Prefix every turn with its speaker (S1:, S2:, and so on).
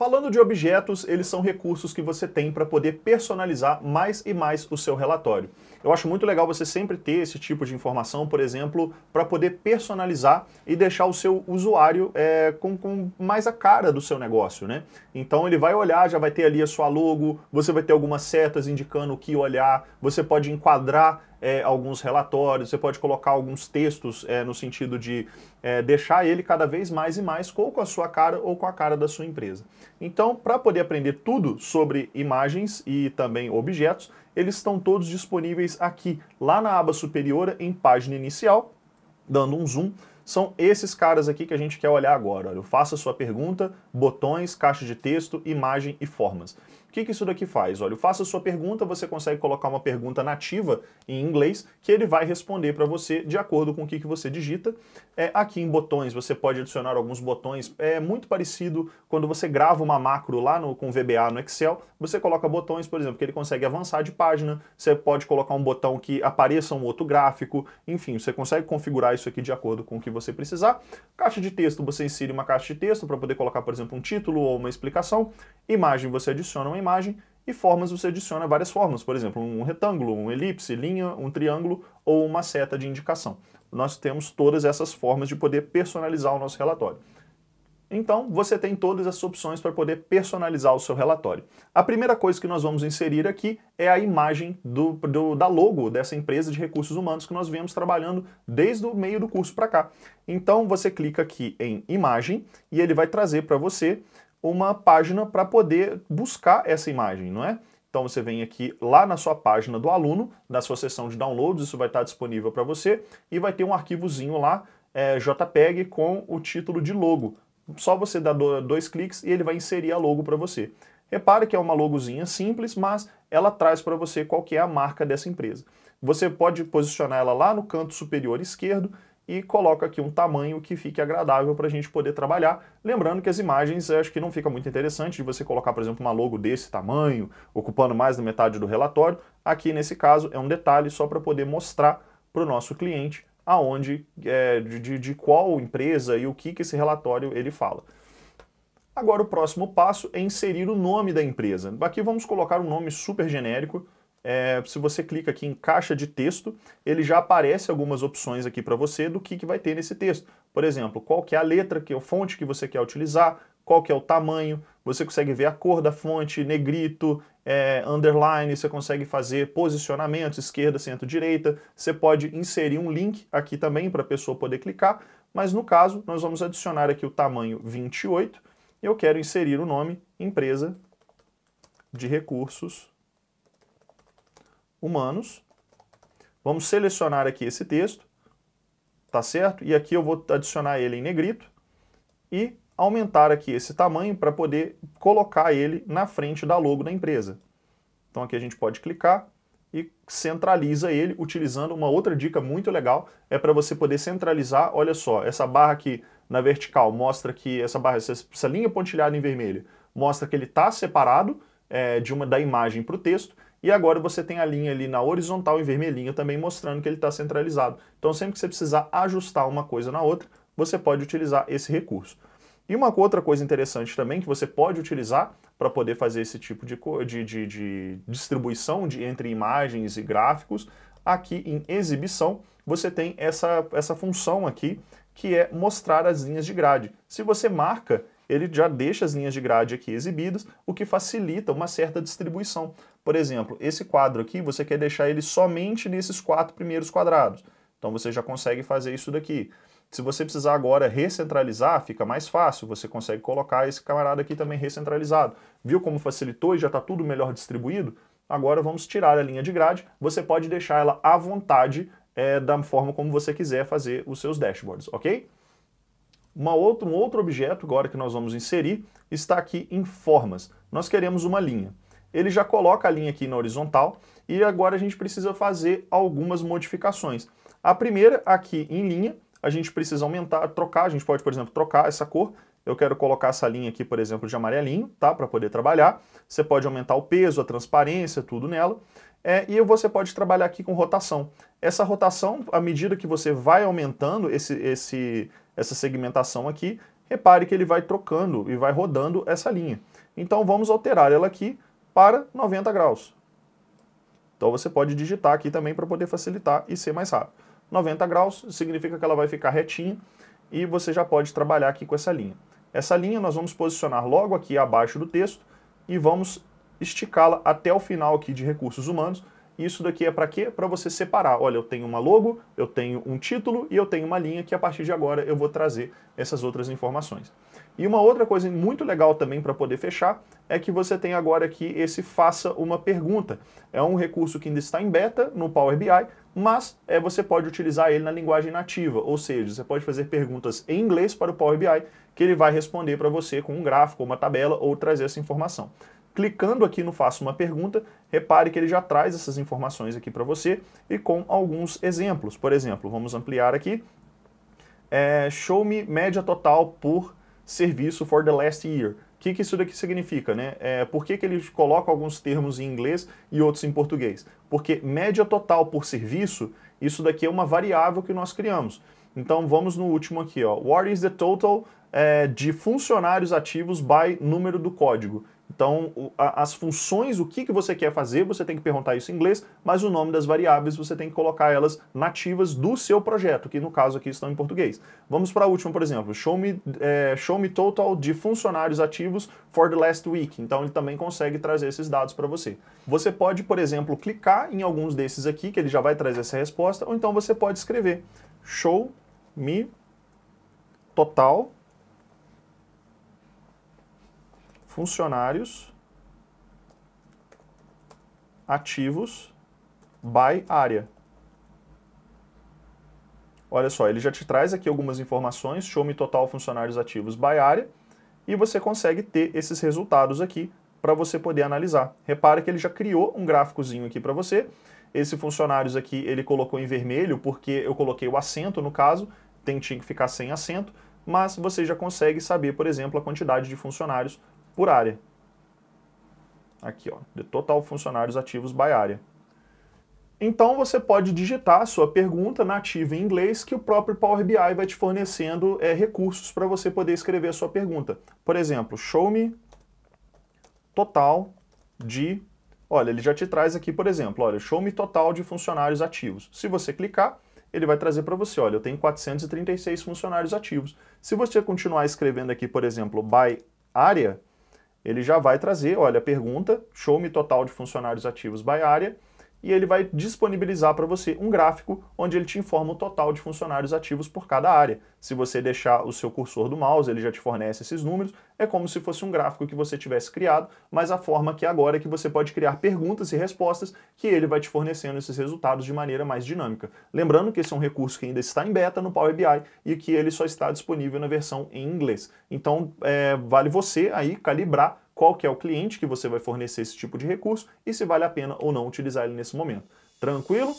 S1: Falando de objetos, eles são recursos que você tem para poder personalizar mais e mais o seu relatório. Eu acho muito legal você sempre ter esse tipo de informação, por exemplo, para poder personalizar e deixar o seu usuário é, com, com, mais a cara do seu negócio, né? Então ele vai olhar, já vai ter ali a sua logo, você vai ter algumas setas indicando o que olhar, você pode enquadrar é, alguns relatórios, você pode colocar alguns textos é, no sentido de é, deixar ele cada vez mais e mais ou com a sua cara ou com a cara da sua empresa. Então, para poder aprender tudo sobre imagens e também objetos, eles estão todos disponíveis aqui, lá na aba superior, em página inicial, dando um zoom. São esses caras aqui que a gente quer olhar agora. Olha, faça sua pergunta, botões, caixa de texto, imagem e formas. O que, que isso daqui faz? Olha, eu faço a sua pergunta, você consegue colocar uma pergunta nativa em inglês que ele vai responder para você de acordo com o que, que você digita. É, aqui em botões, você pode adicionar alguns botões. É muito parecido quando você grava uma macro lá no, com VBA no Excel, você coloca botões, por exemplo, que ele consegue avançar de página, você pode colocar um botão que apareça um outro gráfico, enfim, você consegue configurar isso aqui de acordo com o que você precisar. Caixa de texto, você insere uma caixa de texto para poder colocar, por exemplo, um título ou uma explicação. Imagem, você adiciona uma imagem e formas você adiciona várias formas, por exemplo, um retângulo, um elipse, linha, um triângulo ou uma seta de indicação. Nós temos todas essas formas de poder personalizar o nosso relatório. Então, você tem todas as opções para poder personalizar o seu relatório. A primeira coisa que nós vamos inserir aqui é a imagem do, do, da logo dessa empresa de recursos humanos que nós viemos trabalhando desde o meio do curso para cá. Então, você clica aqui em imagem e ele vai trazer para você uma página para poder buscar essa imagem, não é? Então você vem aqui lá na sua página do aluno, na sua seção de downloads, isso vai estar tá disponível para você e vai ter um arquivozinho lá, é, JPEG, com o título de logo. Só você dá dois cliques e ele vai inserir a logo para você. Repare que é uma logozinha simples, mas ela traz para você qual que é a marca dessa empresa. Você pode posicionar ela lá no canto superior esquerdo e coloco aqui um tamanho que fique agradável para a gente poder trabalhar. Lembrando que as imagens acho que não fica muito interessante de você colocar, por exemplo, uma logo desse tamanho, ocupando mais da metade do relatório. Aqui, nesse caso, é um detalhe só para poder mostrar para o nosso cliente aonde, é, de, de qual empresa e o que, que esse relatório ele fala. Agora o próximo passo é inserir o nome da empresa. Aqui vamos colocar um nome super genérico, é, se você clica aqui em caixa de texto, ele já aparece algumas opções aqui para você do que, que vai ter nesse texto. Por exemplo, qual que é a letra, que é a fonte que você quer utilizar, qual que é o tamanho, você consegue ver a cor da fonte, negrito, é, underline, você consegue fazer posicionamentos, esquerda, centro, direita, você pode inserir um link aqui também para a pessoa poder clicar, mas no caso nós vamos adicionar aqui o tamanho 28, eu quero inserir o nome empresa de recursos humanos. Vamos selecionar aqui esse texto, tá certo? E aqui eu vou adicionar ele em negrito e aumentar aqui esse tamanho para poder colocar ele na frente da logo da empresa. Então aqui a gente pode clicar e centraliza ele utilizando uma outra dica muito legal, é para você poder centralizar, olha só, essa barra aqui na vertical mostra que essa barra, essa, essa linha pontilhada em vermelho, mostra que ele está separado é, de uma da imagem para o texto, e agora você tem a linha ali na horizontal em vermelhinho também mostrando que ele está centralizado. Então sempre que você precisar ajustar uma coisa na outra, você pode utilizar esse recurso. E uma outra coisa interessante também que você pode utilizar para poder fazer esse tipo de, de, de, de distribuição de, entre imagens e gráficos, aqui em exibição, você tem essa, essa função aqui, que é mostrar as linhas de grade. Se você marca ele já deixa as linhas de grade aqui exibidas, o que facilita uma certa distribuição. Por exemplo, esse quadro aqui, você quer deixar ele somente nesses quatro primeiros quadrados. Então você já consegue fazer isso daqui. Se você precisar agora recentralizar, fica mais fácil, você consegue colocar esse camarada aqui também recentralizado. Viu como facilitou e já está tudo melhor distribuído? Agora vamos tirar a linha de grade, você pode deixar ela à vontade é, da forma como você quiser fazer os seus dashboards, ok? Uma outra, um outro objeto, agora que nós vamos inserir, está aqui em formas. Nós queremos uma linha. Ele já coloca a linha aqui na horizontal e agora a gente precisa fazer algumas modificações. A primeira, aqui em linha, a gente precisa aumentar, trocar, a gente pode, por exemplo, trocar essa cor. Eu quero colocar essa linha aqui, por exemplo, de amarelinho, tá? Para poder trabalhar. Você pode aumentar o peso, a transparência, tudo nela. É, e você pode trabalhar aqui com rotação. Essa rotação, à medida que você vai aumentando esse, esse, essa segmentação aqui, repare que ele vai trocando e vai rodando essa linha. Então vamos alterar ela aqui para 90 graus. Então você pode digitar aqui também para poder facilitar e ser mais rápido. 90 graus significa que ela vai ficar retinha e você já pode trabalhar aqui com essa linha. Essa linha nós vamos posicionar logo aqui abaixo do texto e vamos esticá-la até o final aqui de recursos humanos, isso daqui é para quê? Para você separar. Olha, eu tenho uma logo, eu tenho um título e eu tenho uma linha que a partir de agora eu vou trazer essas outras informações. E uma outra coisa muito legal também para poder fechar é que você tem agora aqui esse faça uma pergunta. É um recurso que ainda está em beta no Power BI, mas é, você pode utilizar ele na linguagem nativa, ou seja, você pode fazer perguntas em inglês para o Power BI que ele vai responder para você com um gráfico, uma tabela ou trazer essa informação. Clicando aqui no Faça uma Pergunta, repare que ele já traz essas informações aqui para você e com alguns exemplos. Por exemplo, vamos ampliar aqui. É, show me média total por serviço for the last year. O que, que isso daqui significa, né? É, por que, que ele coloca alguns termos em inglês e outros em português? Porque média total por serviço, isso daqui é uma variável que nós criamos. Então vamos no último aqui, ó. What is the total é, de funcionários ativos by número do código? Então, as funções, o que, que você quer fazer, você tem que perguntar isso em inglês, mas o nome das variáveis você tem que colocar elas nativas do seu projeto, que no caso aqui estão em português. Vamos para a última, por exemplo, show me, é, show me total de funcionários ativos for the last week. Então, ele também consegue trazer esses dados para você. Você pode, por exemplo, clicar em alguns desses aqui, que ele já vai trazer essa resposta, ou então você pode escrever show me total funcionários ativos by área. Olha só, ele já te traz aqui algumas informações, show me total funcionários ativos by área, e você consegue ter esses resultados aqui para você poder analisar. Repara que ele já criou um gráficozinho aqui para você. Esse funcionários aqui ele colocou em vermelho porque eu coloquei o acento no caso, tem tinha que ficar sem acento, mas você já consegue saber, por exemplo, a quantidade de funcionários por área. Aqui, ó, de total funcionários ativos by área. Então você pode digitar a sua pergunta nativa em inglês que o próprio Power BI vai te fornecendo é, recursos para você poder escrever a sua pergunta. Por exemplo, show me total de... Olha, ele já te traz aqui, por exemplo, olha, show me total de funcionários ativos. Se você clicar, ele vai trazer para você, olha, eu tenho 436 funcionários ativos. Se você continuar escrevendo aqui, por exemplo, by área, ele já vai trazer, olha, pergunta, show me total de funcionários ativos by área, e ele vai disponibilizar para você um gráfico onde ele te informa o total de funcionários ativos por cada área. Se você deixar o seu cursor do mouse, ele já te fornece esses números, é como se fosse um gráfico que você tivesse criado, mas a forma que agora é que você pode criar perguntas e respostas que ele vai te fornecendo esses resultados de maneira mais dinâmica. Lembrando que esse é um recurso que ainda está em beta no Power BI e que ele só está disponível na versão em inglês. Então, é, vale você aí calibrar qual que é o cliente que você vai fornecer esse tipo de recurso e se vale a pena ou não utilizar ele nesse momento. Tranquilo?